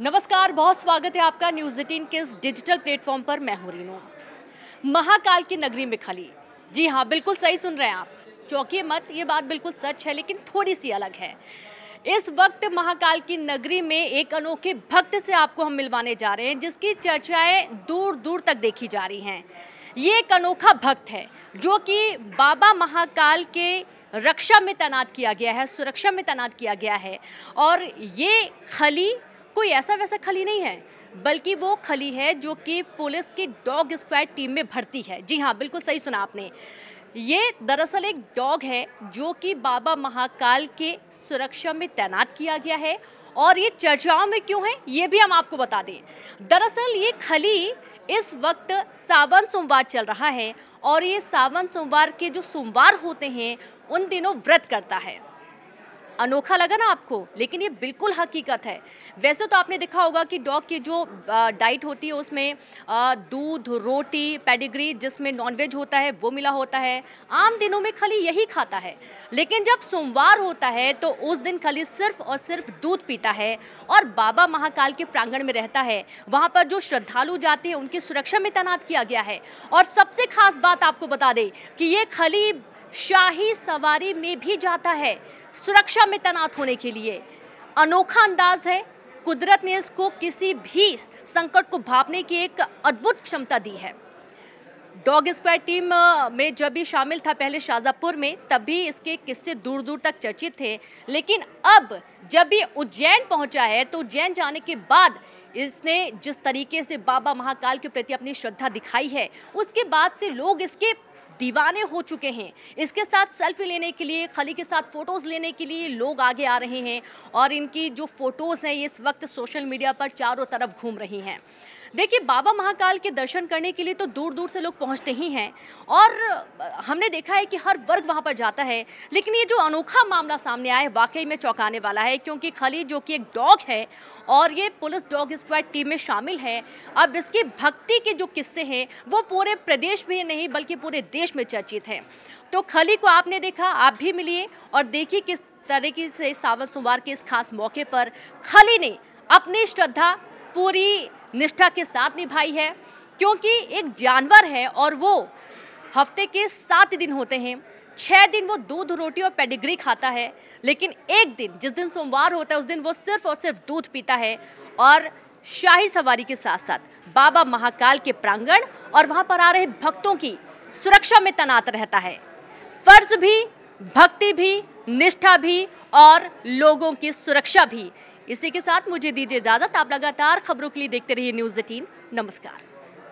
नमस्कार बहुत स्वागत है आपका न्यूज़ एटीन के इस डिजिटल प्लेटफॉर्म पर मैं हूँ रीनू महाकाल की नगरी में खली जी हाँ बिल्कुल सही सुन रहे हैं आप चौकी मत ये बात बिल्कुल सच है लेकिन थोड़ी सी अलग है इस वक्त महाकाल की नगरी में एक अनोखे भक्त से आपको हम मिलवाने जा रहे हैं जिसकी चर्चाएं दूर दूर तक देखी जा रही हैं ये एक अनोखा भक्त है जो कि बाबा महाकाल के रक्षा में तैनात किया गया है सुरक्षा में तैनात किया गया है और ये खली कोई ऐसा वैसा खली नहीं है बल्कि वो खली है जो कि पुलिस की डॉग स्क्वाड टीम में भर्ती है जी हाँ बिल्कुल सही सुना आपने ये दरअसल एक डॉग है जो कि बाबा महाकाल के सुरक्षा में तैनात किया गया है और ये चर्चाओं में क्यों है ये भी हम आपको बता दें दरअसल ये खली इस वक्त सावन सोमवार चल रहा है और ये सावन सोमवार के जो सोमवार होते हैं उन दिनों व्रत करता है अनोखा लगा ना आपको लेकिन ये बिल्कुल हकीकत है वैसे तो आपने देखा होगा कि डॉग की जो डाइट होती है उसमें दूध रोटी पेडिग्री जिसमें नॉनवेज होता है वो मिला होता है आम दिनों में खली यही खाता है लेकिन जब सोमवार होता है तो उस दिन खाली सिर्फ और सिर्फ दूध पीता है और बाबा महाकाल के प्रांगण में रहता है वहाँ पर जो श्रद्धालु जाते हैं उनकी सुरक्षा में तैनात किया गया है और सबसे खास बात आपको बता दें कि ये खली शाही सवारी में भी जाता है सुरक्षा में तैनात होने के लिए अनोखा अंदाज है कुदरत ने इसको किसी भी संकट को भापने की एक अद्भुत क्षमता दी है डॉग स्क्वायर टीम में जब भी शामिल था पहले शाजापुर में तब भी इसके किस्से दूर दूर तक चर्चित थे लेकिन अब जब भी उज्जैन पहुंचा है तो उज्जैन जाने के बाद इसने जिस तरीके से बाबा महाकाल के प्रति अपनी श्रद्धा दिखाई है उसके बाद से लोग इसके दीवाने हो चुके हैं इसके साथ सेल्फी लेने के लिए खली के साथ फ़ोटोज़ लेने के लिए लोग आगे आ रहे हैं और इनकी जो फ़ोटोज़ हैं ये इस वक्त सोशल मीडिया पर चारों तरफ घूम रही हैं देखिए बाबा महाकाल के दर्शन करने के लिए तो दूर दूर से लोग पहुंचते ही हैं और हमने देखा है कि हर वर्ग वहां पर जाता है लेकिन ये जो अनोखा मामला सामने आया है वाकई में चौंकाने वाला है क्योंकि खली जो कि एक डॉग है और ये पुलिस डॉग स्क्वाड टीम में शामिल है अब इसकी भक्ति के जो किस्से हैं वो पूरे प्रदेश में नहीं बल्कि पूरे देश देश में चर्चित हैं तो खली को आपने देखा आप भी मिलिए और देखिए किस तरीके से सावन सोमवार के इस खास मौके पर खली ने अपनी श्रद्धा पूरी निष्ठा के साथ निभाई है क्योंकि एक जानवर है और वो हफ्ते के सात दिन होते हैं छः दिन वो दूध रोटी और पेडिग्री खाता है लेकिन एक दिन जिस दिन सोमवार होता है उस दिन वो सिर्फ और सिर्फ दूध पीता है और शाही सवारी के साथ साथ बाबा महाकाल के प्रांगण और वहाँ पर आ रहे भक्तों की सुरक्षा में तैनात रहता है फर्ज भी भक्ति भी निष्ठा भी और लोगों की सुरक्षा भी इसी के साथ मुझे दीजिए इजाजत आप लगातार खबरों के लिए देखते रहिए न्यूज़ एटीन नमस्कार